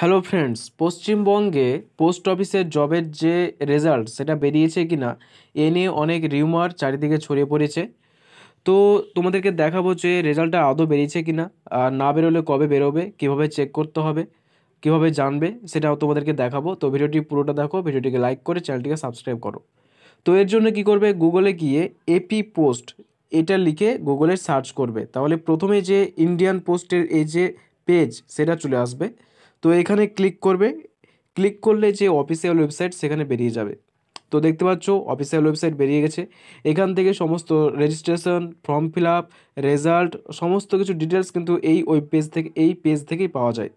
hello friends পশ্চিমবঙ্গে post অফিসের জবের যে রেজাল্ট সেটা বেরিয়েছে কি না এ নিয়ে অনেক রিউমার চারিদিকে ছড়িয়ে পড়েছে তো তোমাদেরকে দেখাবো যে রেজাল্টটা আদৌ বেরিয়েছে কি না আর না বেরোলে কবে বেরোবে কিভাবে চেক করতে হবে কিভাবে জানবে সেটাও তোমাদেরকে দেখাবো তো ভিডিওটি পুরোটা দেখো ভিডিওটিকে লাইক করে চ্যানেলটিকে সাবস্ক্রাইব করো তো এর জন্য কি করবে গুগলে গিয়ে এপি পোস্ট এটা লিখে গুগলে সার্চ করবে তাহলে প্রথমে যে ইন্ডিয়ান পোস্টের এই যে পেজ সেটা চলে আসবে তো এখানে ক্লিক করবে ক্লিক করলে যে অফিসিয়াল ওয়েবসাইট সেখানে বেরিয়ে যাবে তো দেখতে পাচ্ছ অফিসিয়াল ওয়েবসাইট বেরিয়ে গেছে এখান থেকে সমস্ত registration form fill up result সমস্ত কিছু ডিটেলস কিন্তু এই ওয়েব পেজ থেকে এই পেজ থেকেই পাওয়া যায়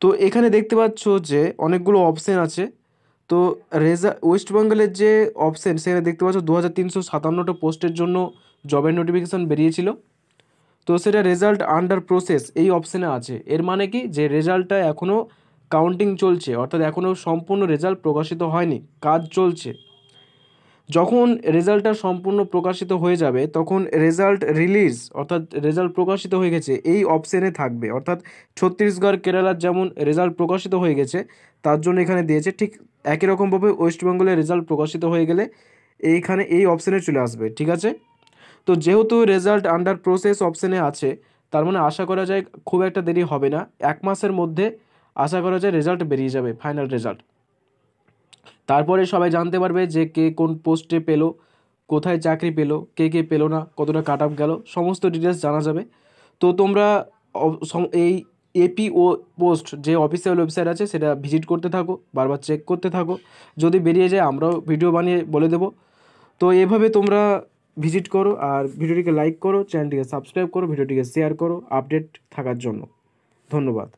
তো এখানে দেখতে পাচ্ছ যে অনেকগুলো অপশান আছে তো রেজা ওয়েস্ট বেঙ্গলের যে অপশান সেখানে দেখতে পাচ্ছ দু হাজার তিনশো সাতান্নটা পোস্টের জন্য জবের নোটিফিকেশান বেরিয়েছিল তো সেটা রেজাল্ট আন্ডার প্রসেস এই অপশানে আছে এর মানে কি যে রেজাল্টটা এখনও কাউন্টিং চলছে অর্থাৎ এখনও সম্পূর্ণ রেজাল্ট প্রকাশিত হয়নি কাজ চলছে যখন রেজাল্টটা সম্পূর্ণ প্রকাশিত হয়ে যাবে তখন রেজাল্ট রিলিজ অর্থাৎ রেজাল্ট প্রকাশিত হয়ে গেছে এই অপশানে থাকবে অর্থাৎ ছত্তিশগড় কেরালার যেমন রেজাল্ট প্রকাশিত হয়ে গেছে তার জন্য এখানে দিয়েছে ঠিক একই রকমভাবে ওয়েস্টবেঙ্গলের রেজাল্ট প্রকাশিত হয়ে গেলে এইখানে এই অপশানে চলে আসবে ঠিক আছে তো যেহেতু রেজাল্ট আন্ডার প্রসেস অপশানে আছে তার মানে আশা করা যায় খুব একটা দেরি হবে না এক মাসের মধ্যে আশা করা যায় রেজাল্ট বেরিয়ে যাবে ফাইনাল রেজাল্ট তারপরে সবাই জানতে পারবে যে কে কোন পোস্টে পেলো কোথায় চাকরি পেলো কে কে পেলো না কতটা কাট আপ গেল সমস্ত ডিটেলস জানা যাবে তো তোমরা এই এপিও পোস্ট যে অফিসিয়াল ওয়েবসাইট আছে সেটা ভিজিট করতে থাকো বারবার চেক করতে থাকো যদি বেরিয়ে যায় আমরাও ভিডিও বানিয়ে বলে দেব তো এভাবে তোমরা ভিজিট করো আর ভিডিওটিকে লাইক করো চ্যানেলটিকে সাবস্ক্রাইব করো ভিডিওটিকে শেয়ার করো আপডেট থাকার জন্য ধন্যবাদ